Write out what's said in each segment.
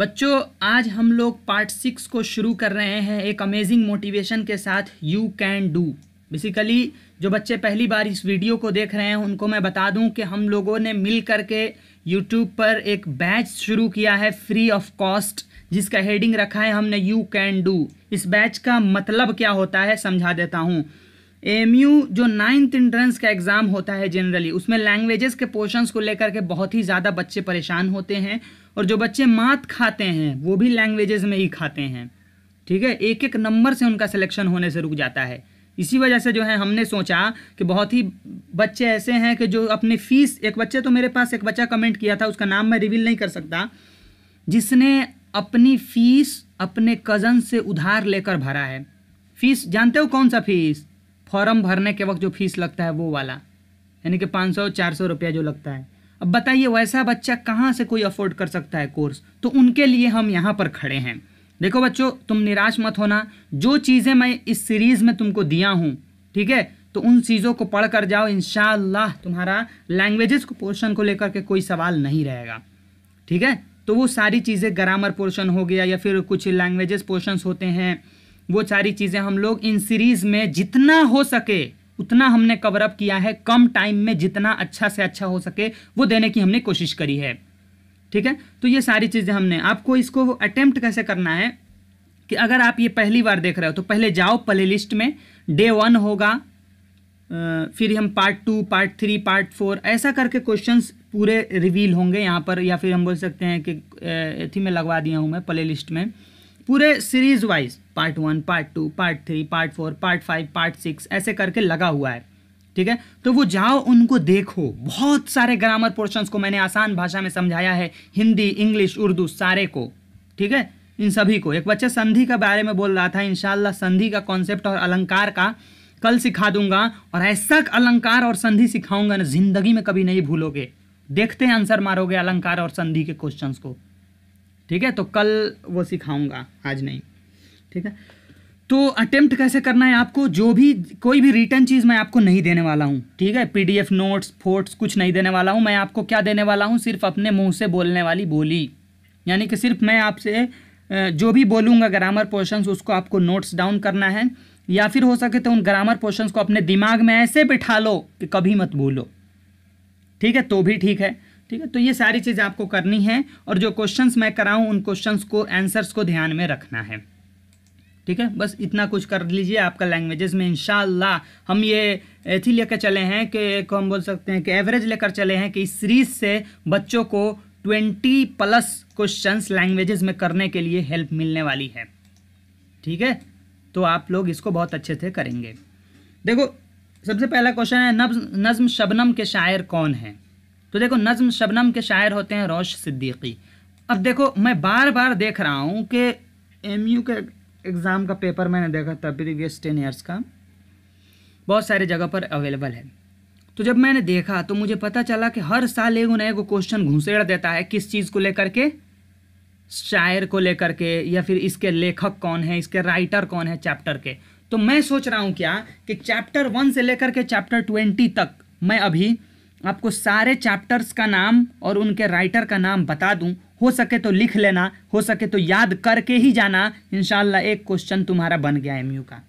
बच्चों आज हम लोग पार्ट सिक्स को शुरू कर रहे हैं एक अमेजिंग मोटिवेशन के साथ यू कैन डू बेसिकली जो बच्चे पहली बार इस वीडियो को देख रहे हैं उनको मैं बता दूं कि हम लोगों ने मिल कर के यूट्यूब पर एक बैच शुरू किया है फ्री ऑफ कॉस्ट जिसका हेडिंग रखा है हमने यू कैन डू इस बैच का मतलब क्या होता है समझा देता हूँ एम जो नाइन्थ इंट्रेंस का एग्ज़ाम होता है जनरली उसमें लैंग्वेजेस के पोर्शंस को लेकर के बहुत ही ज़्यादा बच्चे परेशान होते हैं और जो बच्चे मात खाते हैं वो भी लैंग्वेजेस में ही खाते हैं ठीक है एक एक नंबर से उनका सिलेक्शन होने से रुक जाता है इसी वजह से जो है हमने सोचा कि बहुत ही बच्चे ऐसे हैं कि जो अपनी फ़ीस एक बच्चे तो मेरे पास एक बच्चा कमेंट किया था उसका नाम मैं रिवील नहीं कर सकता जिसने अपनी फ़ीस अपने कज़न से उधार लेकर भरा है फ़ीस जानते हो कौन सा फ़ीस फॉर्म भरने के वक्त जो फ़ीस लगता है वो वाला यानी कि पाँच सौ चार सौ रुपया जो लगता है अब बताइए वैसा बच्चा कहाँ से कोई अफोर्ड कर सकता है कोर्स तो उनके लिए हम यहाँ पर खड़े हैं देखो बच्चों तुम निराश मत होना जो चीज़ें मैं इस सीरीज़ में तुमको दिया हूँ ठीक है तो उन चीज़ों को पढ़ कर जाओ इन तुम्हारा लैंग्वेजेस को पोर्शन को लेकर के कोई सवाल नहीं रहेगा ठीक है तो वो सारी चीज़ें ग्रामर पोर्शन हो गया या फिर कुछ लैंग्वेजेस पोर्शंस होते हैं वो सारी चीज़ें हम लोग इन सीरीज़ में जितना हो सके उतना हमने कवर अप किया है कम टाइम में जितना अच्छा से अच्छा हो सके वो देने की हमने कोशिश करी है ठीक है तो ये सारी चीज़ें हमने आपको इसको अटेम्प्ट कैसे करना है कि अगर आप ये पहली बार देख रहे हो तो पहले जाओ प्ले लिस्ट में डे वन होगा फिर हम part two part three part four ऐसा करके क्वेश्चंस पूरे रिवील होंगे यहाँ पर या फिर हम बोल सकते हैं कि थी में लगवा दिया हूँ मैं प्ले लिस्ट में पूरे series wise part one part two part three part four part five part six ऐसे करके लगा हुआ है ठीक है तो वो जाओ उनको देखो बहुत सारे ग्रामर पोर्शंस को मैंने आसान भाषा में समझाया है हिंदी इंग्लिश उर्दू सारे को ठीक है इन सभी को एक बच्चा संधि के बारे में बोल रहा था इनशाला संधि का कॉन्सेप्ट और अलंकार का कल सिखा दूंगा और ऐसा अलंकार और संधि सिखाऊंगा ना जिंदगी में कभी नहीं भूलोगे देखते हैं आंसर मारोगे अलंकार और संधि के क्वेश्चंस को ठीक है तो कल वो सिखाऊंगा आज नहीं ठीक है तो अटेम्प्ट कैसे करना है आपको जो भी कोई भी रिटर्न चीज़ मैं आपको नहीं देने वाला हूँ ठीक है पीडीएफ नोट्स फोट्स कुछ नहीं देने वाला हूँ मैं आपको क्या देने वाला हूँ सिर्फ अपने मुंह से बोलने वाली बोली यानी कि सिर्फ मैं आपसे जो भी बोलूँगा ग्रामर पोर्शंस उसको आपको नोट्स डाउन करना है या फिर हो सके तो उन ग्रामर पोर्शंस को अपने दिमाग में ऐसे बिठा लो कि कभी मत भूलो ठीक है तो भी ठीक है ठीक है तो ये सारी चीज़ आपको करनी है और जो क्वेश्चंस मैं कराऊं उन क्वेश्चंस को आंसर्स को ध्यान में रखना है ठीक है बस इतना कुछ कर लीजिए आपका लैंग्वेजेस में इनशाला हम ये ऐसी लेकर चले हैं कि एक हम बोल सकते हैं कि एवरेज लेकर चले हैं कि इस सीरीज से बच्चों को ट्वेंटी प्लस क्वेश्चंस लैंग्वेजेस में करने के लिए हेल्प मिलने वाली है ठीक है तो आप लोग इसको बहुत अच्छे से करेंगे देखो सबसे पहला क्वेश्चन है नज्म शबनम के शायर कौन हैं तो देखो नज़म शबनम के शायर होते हैं रोश सिद्दीकी अब देखो मैं बार बार देख रहा हूँ कि एम यू के एग्ज़ाम का पेपर मैंने देखा था प्रीवियस टेन ईयर्स का बहुत सारे जगह पर अवेलेबल है तो जब मैंने देखा तो मुझे पता चला कि हर साल एक नए को क्वेश्चन घुसेड़ देता है किस चीज़ को लेकर के शायर को लेकर के या फिर इसके लेखक कौन है इसके राइटर कौन है चैप्टर के तो मैं सोच रहा हूँ क्या कि चैप्टर वन से लेकर के चैप्टर ट्वेंटी तक मैं अभी आपको सारे चैप्टर्स का नाम और उनके राइटर का नाम बता दूं हो सके तो लिख लेना हो सके तो याद करके ही जाना इनशाला एक क्वेश्चन तुम्हारा बन गया एम का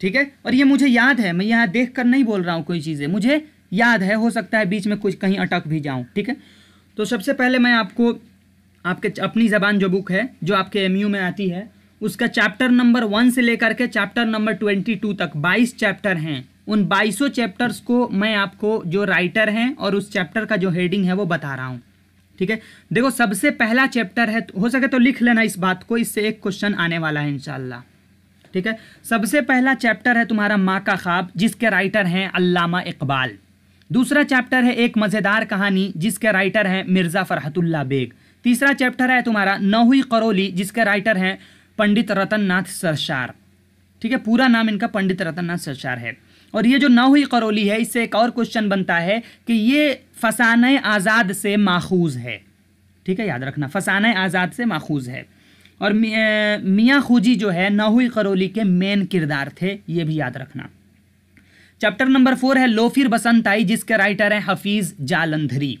ठीक है और ये मुझे याद है मैं यहाँ देख कर नहीं बोल रहा हूँ कोई चीज़ें मुझे याद है हो सकता है बीच में कुछ कहीं अटक भी जाऊँ ठीक है तो सबसे पहले मैं आपको आपके अपनी ज़बान जो बुक है जो आपके एम में आती है उसका चैप्टर नंबर वन से लेकर के चैप्टर नंबर ट्वेंटी टू तक बाईस चैप्टर हैं उन बाईसों चैप्टर्स को मैं आपको जो राइटर हैं और उस चैप्टर का जो हेडिंग है वो बता रहा हूँ ठीक है देखो सबसे पहला चैप्टर है तो, हो सके तो लिख लेना इस बात को इससे एक क्वेश्चन आने वाला है इनशाला ठीक है सबसे पहला चैप्टर है तुम्हारा माँ का ख्वाब जिसके राइटर हैं अलामा इकबाल दूसरा चैप्टर है एक मज़ेदार कहानी जिसके राइटर हैं मिर्ज़ा फ़रहतुल्ला बेग तीसरा चैप्टर है तुम्हारा नहुई करोली जिसके राइटर हैं पंडित रतन नाथ सरसार ठीक है पूरा नाम इनका पंडित रतन नाथ सरसार है और ये जो न हुई करौली है इससे एक और क्वेश्चन बनता है कि ये फसान आज़ाद से माखूज है ठीक है याद रखना फसान आज़ाद से माखूज है और मियाँ खूजी जो है न हुई करौली के मेन किरदार थे ये भी याद रखना चैप्टर नंबर फोर है लोफिर बसंत आई जिसके राइटर हैं हफीज़ जालंधरी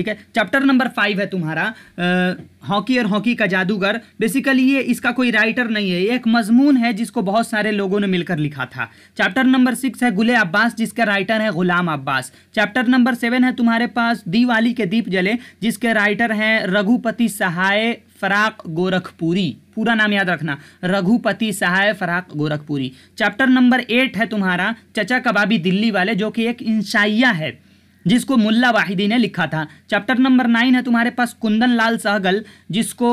ठीक है चैप्टर नंबर फाइव है तुम्हारा हॉकी और हॉकी का जादूगर बेसिकली ये इसका कोई राइटर नहीं है ये एक मजमून है जिसको बहुत सारे लोगों ने मिलकर लिखा था चैप्टर नंबर सिक्स है गुले अब्बास जिसका राइटर है Ghulam Abbas chapter number seven है तुम्हारे पास दीवाली के दीप जले जिसके राइटर हैं रघुपति सहाय फराक गोरखपुरी पूरा नाम याद रखना Raghupati Sahay Firaq Gorakhpuri chapter number eight है तुम्हारा चचा कबाबी दिल्ली वाले जो कि एक इंशाइया है जिसको मुल्ला वाहिदी ने लिखा था चैप्टर नंबर नाइन है तुम्हारे पास कुंदन लाल सहगल जिसको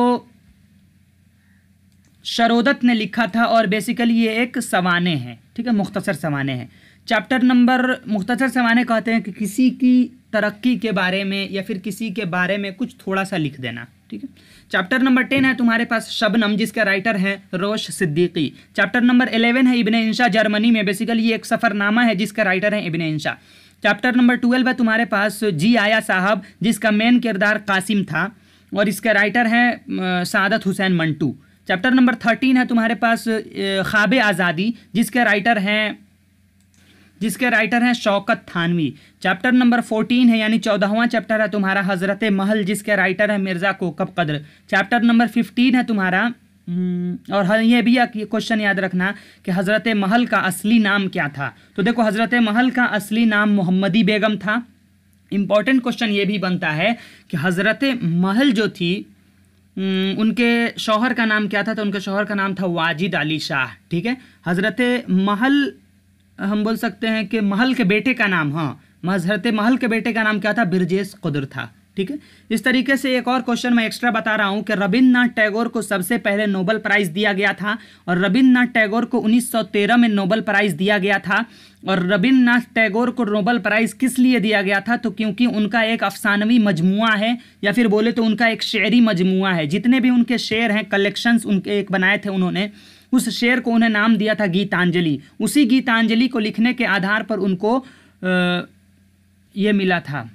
शरोदत ने लिखा था और बेसिकली ये एक सवाने हैं ठीक है मुख्तसर सवाने हैं चैप्टर नंबर मुख्तसर सवाने कहते हैं कि किसी की तरक्की के बारे में या फिर किसी के बारे में कुछ थोड़ा सा लिख देना ठीक है चैप्टर नंबर टेन है तुम्हारे पास शबनम जिसका राइटर है Rosh Siddiqui chapter number eleven है इबन इंशा जर्मनी में बेसिकली ये एक सफ़रनामा है जिसका राइटर है Ibn Insha chapter number twelve है तुम्हारे पास जी आया साहब जिसका मेन किरदार कासिम था और इसके राइटर हैं Saadat Hussain Manto chapter number thirteen है तुम्हारे पास ख्वाब आज़ादी जिसके राइटर हैं जिसके राइटर हैं Shaukat Thanvi chapter number fourteen है यानी चौदहवां चैप्टर है तुम्हारा हज़रत महल जिसके राइटर है मिर्ज़ा कोकब कद्र चैप्टर नंबर फिफ्टीन है तुम्हारा हम्म, और ये भी क्वेश्चन याद रखना कि हज़रत महल का असली नाम क्या था तो देखो हज़रत महल का असली नाम मोहम्मदी बेगम था इम्पॉर्टेंट क्वेश्चन ये भी बनता है कि हज़रत महल जो थी हम्म, उनके शौहर का नाम क्या था तो उनके शौहर का नाम था वाजिद अली शाह ठीक है हज़रत महल हम बोल सकते हैं कि महल के बेटे का नाम हाँ हज़रत महल के बेटे का नाम क्या था ब्रजेश कदर था ठीक है इस तरीके से एक और क्वेश्चन मैं एक्स्ट्रा बता रहा हूँ कि रविन्द्रनाथ टैगोर को सबसे पहले नोबल प्राइज दिया गया था और रविन्द्रनाथ टैगोर को 1913 में नोबल प्राइज दिया गया था और रविन्द्रनाथ टैगोर को नोबल प्राइज किस लिए दिया गया था तो क्योंकि उनका एक अफसानवी मजमुआ है या फिर बोले तो उनका एक शेरी मजमुआ है जितने भी उनके शेर हैं कलेक्शंस उनके एक बनाए थे उन्होंने उस शेर को उन्हें नाम दिया था गीतांजलि उसी गीतांजलि को लिखने के आधार पर उनको ये मिला था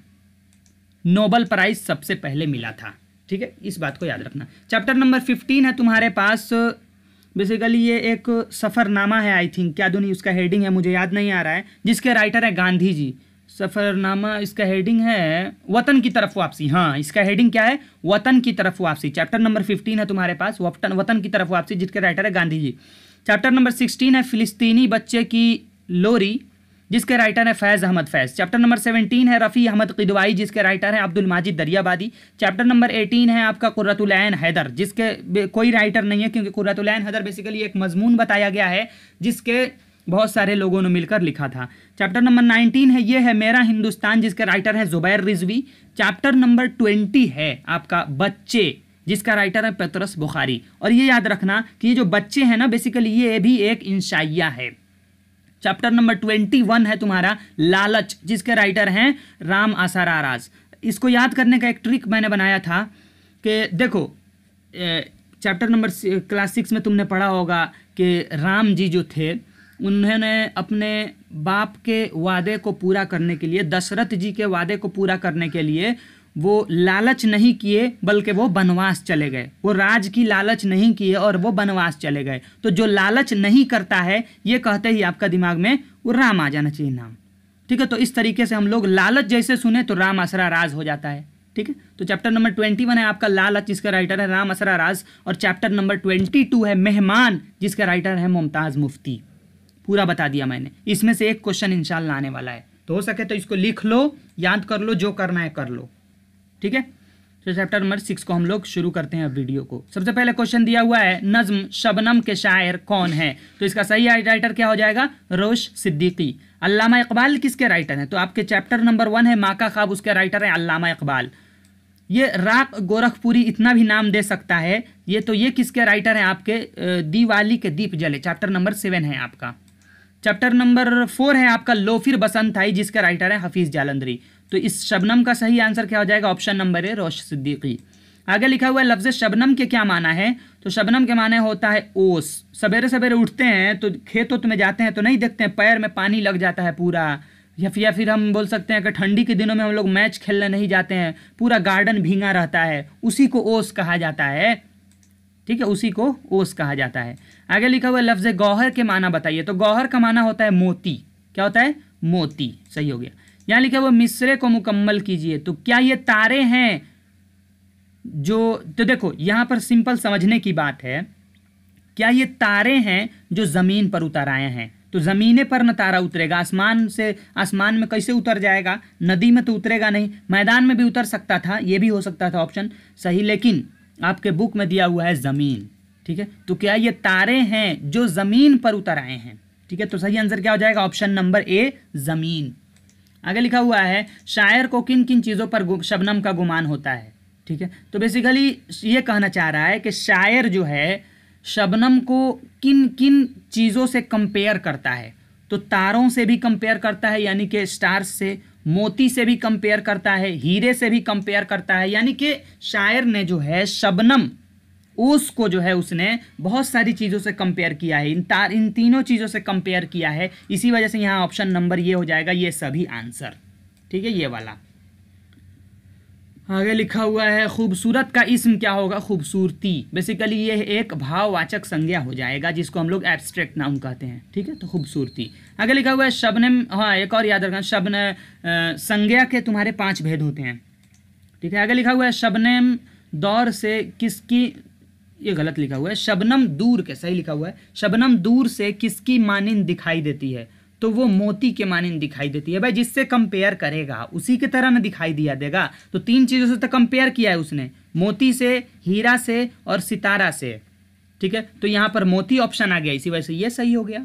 नोबल प्राइज सबसे पहले मिला था ठीक है इस बात को याद रखना चैप्टर नंबर फिफ्टीन है तुम्हारे पास बेसिकली ये एक सफ़रनामा है आई थिंक क्या दोनों उसका हेडिंग है मुझे याद नहीं आ रहा है जिसके राइटर है गांधी जी सफ़रनामा इसका हेडिंग है वतन की तरफ वापसी हाँ इसका हेडिंग क्या है वतन की तरफ वापसी चैप्टर नंबर फिफ्टीन है तुम्हारे पास वतन वतन की तरफ वापसी जिसके राइटर है Gandhi ji chapter number sixteen है फिलिस्तीनी बच्चे की लोरी जिसके राइटर है Faiz Ahmed Faiz chapter number seventeen है रफ़ी अहमद किदवाई जिसके राइटर है Abdul Majid Daryabadi chapter number eighteen है आपका कुरतुलैन हैदर जिसके कोई राइटर नहीं है क्योंकि कुरतुलैन हैदर बेसिकली एक मजमून बताया गया है जिसके बहुत सारे लोगों ने मिलकर लिखा था चैप्टर नंबर नाइनटीन है ये है मेरा हिंदुस्तान जिसके राइटर है Zubair Rizvi chapter number twenty है आपका बच्चे जिसका राइटर है पेतरस बुखारी और ये याद रखना कि ये जो बच्चे हैं ना बेसिकली ये भी एक इंशाइया है चैप्टर नंबर ट्वेंटी वन है तुम्हारा लालच जिसके राइटर हैं राम आसारा राज इसको याद करने का एक ट्रिक मैंने बनाया था कि देखो चैप्टर नंबर क्लास सिक्स में तुमने पढ़ा होगा कि राम जी जो थे उन्होंने अपने बाप के वादे को पूरा करने के लिए दशरथ जी के वादे को पूरा करने के लिए वो लालच नहीं किए बल्कि वो वनवास चले गए वो राज की लालच नहीं किए और वो वनवास चले गए तो जो लालच नहीं करता है ये कहते ही आपका दिमाग में वो राम आ जाना चाहिए नाम ठीक है तो इस तरीके से हम लोग लालच जैसे सुने तो राम असरा राज हो जाता है ठीक है तो चैप्टर नंबर ट्वेंटी वन है आपका लालच जिसका राइटर है राम असरा राज और चैप्टर नंबर ट्वेंटी टू है मेहमान जिसका राइटर है मुमताज़ मुफ्ती पूरा बता दिया मैंने इसमें से एक क्वेश्चन इंशाल्लाह आने वाला है तो हो सके तो इसको लिख लो याद कर लो जो करना है कर लो ठीक है तो चैप्टर नंबर सिक्स को हम लोग शुरू करते हैं वीडियो को सबसे पहले क्वेश्चन दिया हुआ है नज्म शबनम के शायर कौन है तो इसका सही राइटर क्या हो जाएगा रोश सिद्दीकी अलामा इकबाल किसके राइटर हैं तो आपके चैप्टर नंबर वन है माका खाब उसके राइटर हैं अल्लामा इकबाल ये राक गोरखपुरी इतना भी नाम दे सकता है ये तो ये किसके राइटर हैं आपके दीवाली के दीप जले चैप्टर नंबर सेवन है आपका चैप्टर नंबर फोर है आपका लोफिर बसंत आई जिसके राइटर है हफीज़ जालंदरी तो इस शबनम का सही आंसर क्या हो जाएगा option number A Rosh Siddiqui आगे लिखा हुआ है लफ्ज़ शबनम के क्या माना है तो शबनम के माने होता है ओस सवेरे सवेरे उठते हैं तो खेत उत में जाते हैं तो नहीं देखते हैं पैर में पानी लग जाता है पूरा या फिर या फिर हम बोल सकते हैं कि ठंडी के दिनों में हम लोग मैच खेलने नहीं जाते हैं पूरा गार्डन भींगा रहता है उसी को ओस कहा जाता है ठीक है उसी को ओस कहा जाता है आगे लिखा हुआ लफ्ज़ गौहर के माना बताइए तो गौहर का माना होता है मोती क्या होता है मोती सही हो गया यहाँ लिखा हुआ मिसरे को मुकम्मल कीजिए तो क्या ये तारे हैं जो तो देखो यहाँ पर सिंपल समझने की बात है क्या ये तारे हैं जो ज़मीन पर उतर आए हैं तो ज़मीने पर न तारा उतरेगा आसमान से आसमान में कैसे उतर जाएगा नदी में तो उतरेगा नहीं मैदान में भी उतर सकता था ये भी हो सकता था ऑप्शन सही लेकिन आपके बुक में दिया हुआ है ज़मीन ठीक है तो क्या ये तारे हैं जो ज़मीन पर उतर आए हैं ठीक है तो सही आंसर क्या हो जाएगा ऑप्शन नंबर ए ज़मीन आगे लिखा हुआ है शायर को किन किन चीज़ों पर शबनम का गुमान होता है ठीक है तो बेसिकली ये कहना चाह रहा है कि शायर जो है शबनम को किन किन चीज़ों से कंपेयर करता है तो तारों से भी कंपेयर करता है यानी कि स्टार्स से मोती से भी कंपेयर करता है हीरे से भी कंपेयर करता है यानी कि शायर ने जो है शबनम उसको को जो है उसने बहुत सारी चीज़ों से कंपेयर किया है इन तार इन तीनों चीज़ों से कंपेयर किया है इसी वजह से यहाँ ऑप्शन नंबर ये हो जाएगा ये सभी आंसर ठीक है ये वाला आगे लिखा हुआ है खूबसूरत का इसम क्या होगा खूबसूरती बेसिकली ये एक भाववाचक संज्ञा हो जाएगा जिसको हम लोग एब्स्ट्रैक्ट नाम कहते हैं ठीक है तो खूबसूरती आगे लिखा हुआ है शबनम हाँ एक और याद रखना शबन संज्ञा के तुम्हारे पांच भेद होते हैं ठीक है आगे लिखा हुआ है शबनम दौर से किसकी ये गलत लिखा हुआ है शबनम दूर के सही लिखा हुआ है शबनम दूर से किसकी मानिंद दिखाई देती है तो वो मोती के मानिंद दिखाई देती है भाई जिससे कंपेयर करेगा उसी के तरह ना दिखाई दिया देगा तो तीन चीज़ों से तो कंपेयर किया है उसने मोती से हीरा से और सितारा से ठीक है तो यहां पर मोती ऑप्शन आ गया इसी वजह से ये सही हो गया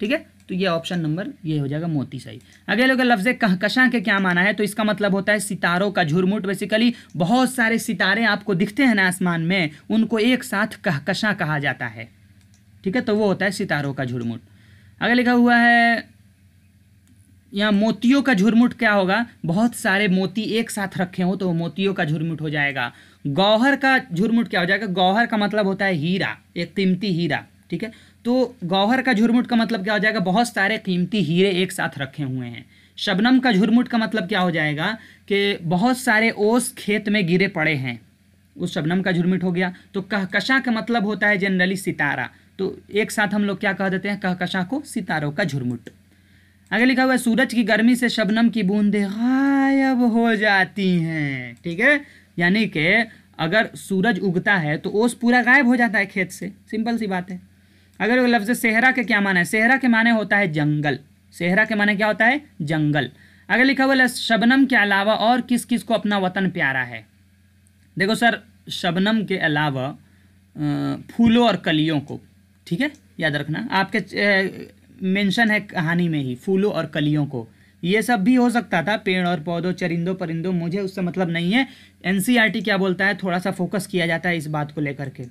ठीक है तो ये ऑप्शन नंबर ये हो जाएगा मोती सही अगले लोग लफ्ज़ कहकशा के क्या माना है तो इसका मतलब होता है सितारों का झुरमुट बेसिकली बहुत सारे सितारे आपको दिखते हैं ना आसमान में उनको एक साथ कहकशा कहा जाता है ठीक है तो वो होता है सितारों का झुरमुट अगर लिखा हुआ है यहाँ मोतियों का झुरमुट क्या होगा बहुत सारे मोती एक साथ रखे हो तो मोतियों का झुरमुट हो जाएगा गौहर का झुरमुट क्या हो जाएगा गौहर का मतलब होता है हीरा एक कीमती हीरा ठीक है तो गौहर का झुरमुट का मतलब क्या हो जाएगा बहुत सारे कीमती हीरे एक साथ रखे हुए हैं शबनम का झुरमुट का मतलब क्या हो जाएगा कि बहुत सारे ओस खेत में गिरे पड़े हैं उस शबनम का झुरमुट हो गया तो कहकशा का मतलब होता है जनरली सितारा तो एक साथ हम लोग क्या कह देते हैं कहकशा को सितारों का झुरमुट आगे लिखा हुआ है सूरज की गर्मी से शबनम की बूंदें गायब हो जाती हैं ठीक है यानी कि अगर सूरज उगता है तो ओस पूरा गायब हो जाता है खेत से सिंपल सी बात है अगर वो लफ्ज़ सेहरा के क्या माना है सेहरा के माने होता है जंगल सेहरा के माने क्या होता है जंगल अगर लिखा हुआ शबनम के अलावा और किस किस को अपना वतन प्यारा है देखो सर शबनम के अलावा फूलों और कलियों को ठीक है याद रखना आपके मेंशन है कहानी में ही फूलों और कलियों को ये सब भी हो सकता था पेड़ और पौधों चरिंदों परिंदों मुझे उससे मतलब नहीं है एनसीईआरटी e क्या बोलता है थोड़ा सा फोकस किया जाता है इस बात को लेकर के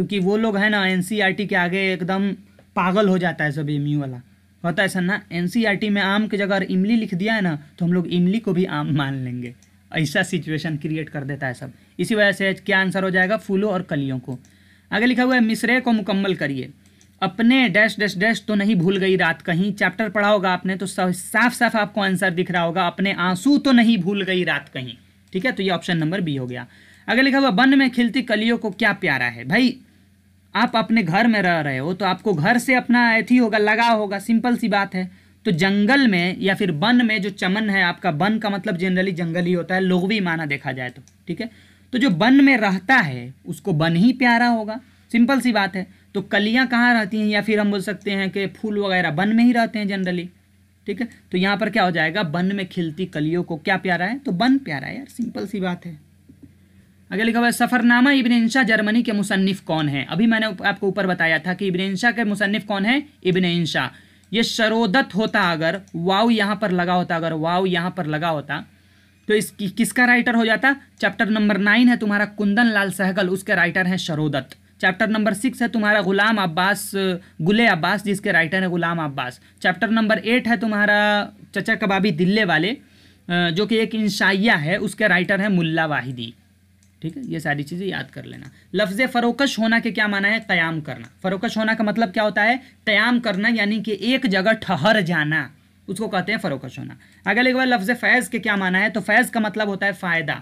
क्योंकि वो लोग हैं ना एन e के आगे एकदम पागल हो जाता है सब एम वाला होता है सर ना एन e में आम की जगह अगर इमली लिख दिया है ना तो हम लोग इमली को भी आम मान लेंगे ऐसा सिचुएशन क्रिएट कर देता है सब इसी वजह से क्या आंसर हो जाएगा फूलों और कलियों को आगे लिखा हुआ है मिसरे को मुकम्मल करिए अपने डैश डैश डैश तो नहीं भूल गई रात कहीं चैप्टर पढ़ा होगा आपने तो साफ साफ आपको आंसर दिख रहा होगा अपने आंसू तो नहीं भूल गई रात कहीं ठीक है तो ये ऑप्शन नंबर बी हो गया अगर लिखा हुआ वन में खिलती कलियों को क्या प्यारा है भाई आप अपने घर में रह रहे हो तो आपको घर से अपना अथी होगा लगा होगा सिंपल सी बात है तो जंगल में या फिर वन में जो चमन है आपका वन का मतलब जनरली जंगल ही होता है लोग भी माना देखा जाए तो ठीक है तो जो वन में रहता है उसको वन ही प्यारा होगा सिंपल सी बात है तो कलियाँ कहाँ रहती हैं या फिर हम बोल सकते हैं कि फूल वगैरह वन में ही रहते हैं जनरली ठीक है तो यहाँ पर क्या हो जाएगा वन में खिलती कलियों को क्या प्यारा है तो वन प्यारा है यार सिंपल सी बात है आगे लिखा हुआ है सफ़रनामा इबन इंशा जर्मनी के मुसनफ़ कौन है अभी मैंने आपको ऊपर बताया था कि इबन इंशा के मुसनफ़ कौन है इबन इंशा ये शरोदत होता अगर वाव यहाँ पर लगा होता अगर वाव यहाँ पर लगा होता तो इस किसका राइटर हो जाता चैप्टर नंबर नाइन है तुम्हारा कुंदन लाल सहगल उसके राइटर हैं शरोदत चैप्टर नंबर सिक्स है तुम्हारा गुलाम अब्बास गुले अब्बास जिसके राइटर है Ghulam Abbas chapter number eight है तुम्हारा चचा कबाबी दिल्ले वाले जो कि एक इंशाइया है उसके राइटर हैं मुला वाहिदी ठीक है ये सारी चीज़ें याद कर लेना लफ्ज़ फ़रोकश होना के क्या माना है क्याम करना फ़रोकश होना का मतलब क्या होता है क़याम करना यानी कि एक जगह ठहर जाना उसको कहते हैं फ़रोकश होना अगर एक बार लफ्ज़ फ़ैज़ के क्या माना है तो फ़ैज़ का मतलब होता है फ़ायदा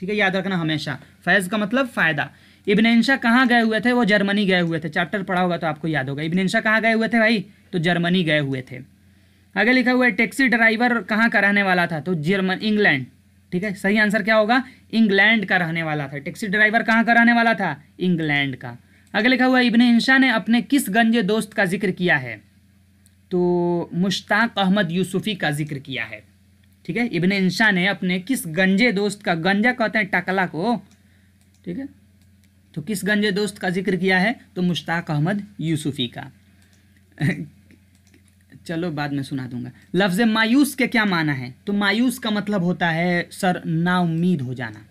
ठीक है याद रखना हमेशा फैज़ का मतलब फ़ायदा इबनशा कहाँ गए हुए थे वो जर्मनी गए हुए थे चैप्टर पढ़ा होगा तो आपको याद होगा इबनशा कहाँ गए हुए थे भाई तो जर्मनी गए हुए थे आगे लिखा हुआ है टैक्सी ड्राइवर कहाँ का रहने वाला था तो जर्मन इंग्लैंड ठीक है सही आंसर क्या होगा इंग्लैंड का रहने वाला था टैक्सी ड्राइवर कहाँ का रहने वाला था इंग्लैंड का आगे लिखा हुआ इब्ने इंशा ने अपने किस गंजे दोस्त का जिक्र किया है तो मुश्ताक अहमद यूसुफ़ी का जिक्र किया है ठीक है इब्ने इंशा ने अपने किस गंजे दोस्त का गंजा कहते हैं टकला को ठीक है तो किस गंजे दोस्त का जिक्र किया है तो मुश्ताक अहमद यूसुफ़ी का चलो बाद में सुना दूंगा लफ्ज़ मायूस के क्या माना है तो मायूस का मतलब होता है सर ना उम्मीद हो जाना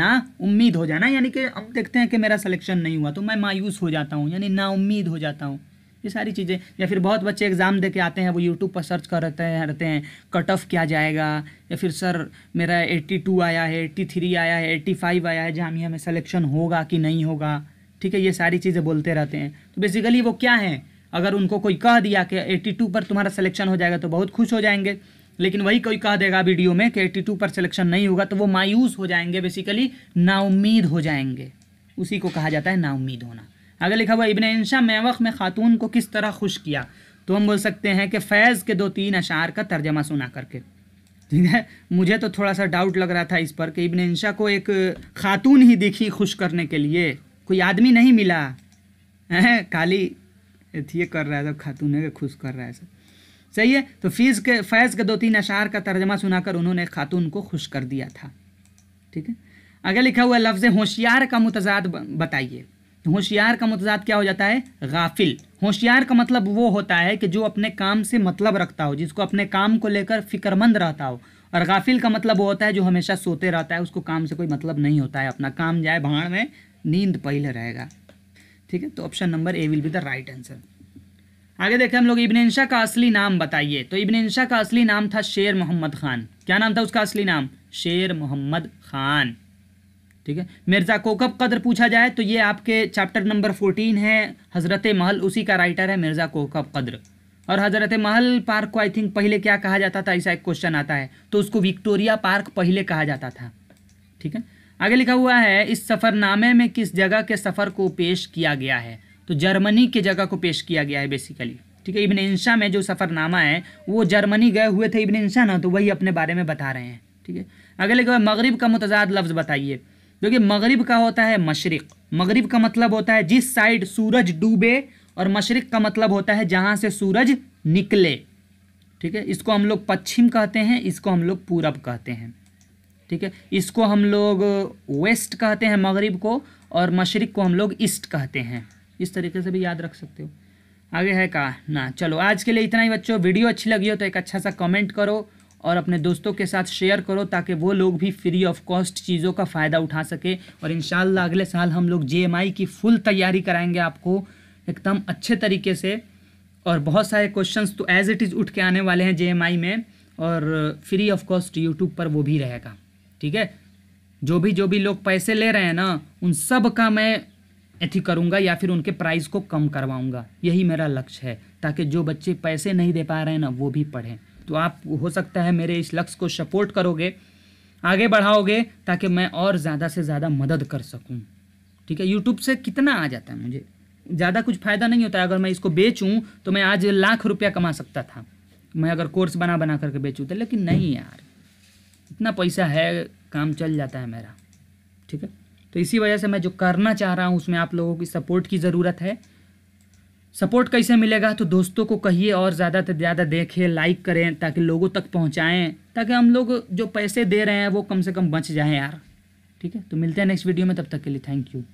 ना उम्मीद हो जाना यानी कि हम देखते हैं कि मेरा सिलेक्शन नहीं हुआ तो मैं मायूस हो जाता हूँ यानी ना उम्मीद हो जाता हूँ ये सारी चीज़ें या फिर बहुत बच्चे एग्ज़ाम दे के आते हैं वो यूट्यूब पर सर्च कर रहते हैं रहते हैं कट ऑफ क्या जाएगा या फिर सर मेरा 82 आया है 83 आया है 85 आया है जामिया में सिलेक्शन होगा कि नहीं होगा ठीक है ये सारी चीज़ें बोलते रहते हैं तो बेसिकली वो क्या हैं अगर उनको कोई कह दिया कि एट्टी पर तुम्हारा सिलेक्शन हो जाएगा तो बहुत खुश हो जाएंगे लेकिन वही कोई कह देगा वीडियो में कि एट्टी पर सिलेक्शन नहीं होगा तो वो मायूस हो जाएंगे बेसिकली नाउमीद हो जाएंगे उसी को कहा जाता है नाउमीद होना अगर लिखा हुआ इबन इंशा मेवक में ख़ातून को किस तरह खुश किया तो हम बोल सकते हैं कि फैज़ के दो तीन अशार का तर्जमा सुना करके ठीक है मुझे तो थोड़ा सा डाउट लग रहा था इस पर कि इबन इंशा को एक खातून ही दिखी खुश करने के लिए कोई आदमी नहीं मिला है खाली ये कर रहा है सब तो खातून है खुश कर रहा है सब सही है तो फीस के फैज़ के दो तीन अशार का तर्जमा सुनाकर उन्होंने खातून को खुश कर दिया था ठीक है आगे लिखा हुआ लफ्ज़ होशियार का मुतजाद बताइए तो होशियार का मतजाद क्या हो जाता है गाफिल होशियार का मतलब वो होता है कि जो अपने काम से मतलब रखता हो जिसको अपने काम को लेकर फिक्रमंद रहता हो और गाफिल का मतलब वो होता है जो हमेशा सोते रहता है उसको काम से कोई मतलब नहीं होता है अपना काम जाए भाड़ में नींद पहले रहेगा ठीक है तो option number A will be the right answer आगे देखें हम लोग इबनशा का असली नाम बताइए तो इबनशा का असली नाम था शेर मोहम्मद खान क्या नाम था उसका असली नाम शेर मोहम्मद खान ठीक है मिर्ज़ा कोकब कदर पूछा जाए तो ये आपके चैप्टर नंबर फोर्टीन है हज़रत महल उसी का राइटर है मिर्ज़ा कोकब कदर और हज़रत महल पार्क को आई थिंक पहले क्या कहा जाता था ऐसा एक क्वेश्चन आता है तो उसको विक्टोरिया पार्क पहले कहा जाता था ठीक है आगे लिखा हुआ है इस सफ़रनामे में किस जगह के सफ़र को पेश किया गया है तो जर्मनी के जगह को पेश किया गया है बेसिकली ठीक है इबन इंशा में जो सफ़रनामा है वो जर्मनी गए हुए थे इबन इंशा ना तो वही अपने बारे में बता रहे हैं ठीक है अगले लिखा हुआ मगरब का मुतजाद लफ्ज़ बताइए क्योंकि मगरब का होता है मशरक़ मगरब का मतलब होता है जिस साइड सूरज डूबे और मशरक़ का मतलब होता है जहाँ से सूरज निकले ठीक है इसको हम लोग पश्चिम कहते हैं इसको हम लोग पूरब कहते हैं ठीक है इसको हम लोग वेस्ट कहते हैं मगरिब को और मशरक़ को हम लोग ईस्ट कहते हैं इस तरीके से भी याद रख सकते हो आगे है का ना चलो आज के लिए इतना ही बच्चों वीडियो अच्छी लगी हो तो एक अच्छा सा कमेंट करो और अपने दोस्तों के साथ शेयर करो ताकि वो लोग भी फ्री ऑफ कॉस्ट चीज़ों का फ़ायदा उठा सके और इन अगले साल हम लोग जे की फुल तैयारी कराएंगे आपको एकदम अच्छे तरीके से और बहुत सारे क्वेश्चंस तो एज़ इट इज़ उठ के आने वाले हैं जे में और फ्री ऑफ कॉस्ट यूट्यूब पर वो भी रहेगा ठीक है जो भी जो भी लोग पैसे ले रहे हैं ना उन सब का मैं एथी करूँगा या फिर उनके प्राइस को कम करवाऊँगा यही मेरा लक्ष्य है ताकि जो बच्चे पैसे नहीं दे पा रहे हैं ना वो भी पढ़ें तो आप हो सकता है मेरे इस लक्ष्य को सपोर्ट करोगे आगे बढ़ाओगे ताकि मैं और ज़्यादा से ज़्यादा मदद कर सकूँ ठीक है यूट्यूब से कितना आ जाता है मुझे ज़्यादा कुछ फ़ायदा नहीं होता है अगर मैं इसको बेचूँ तो मैं आज लाख रुपया कमा सकता था मैं अगर कोर्स बना बना करके बेचूँ तो लेकिन नहीं यार इतना पैसा है काम चल जाता है मेरा ठीक है तो इसी वजह से मैं जो करना चाह रहा हूँ उसमें आप लोगों की सपोर्ट की ज़रूरत है सपोर्ट कैसे मिलेगा तो दोस्तों को कहिए और ज़्यादा से ज़्यादा देखें लाइक करें ताकि लोगों तक पहुँचाएँ ताकि हम लोग जो पैसे दे रहे हैं वो कम से कम बच जाएँ यार ठीक है तो मिलते हैं नेक्स्ट वीडियो में तब तक के लिए थैंक यू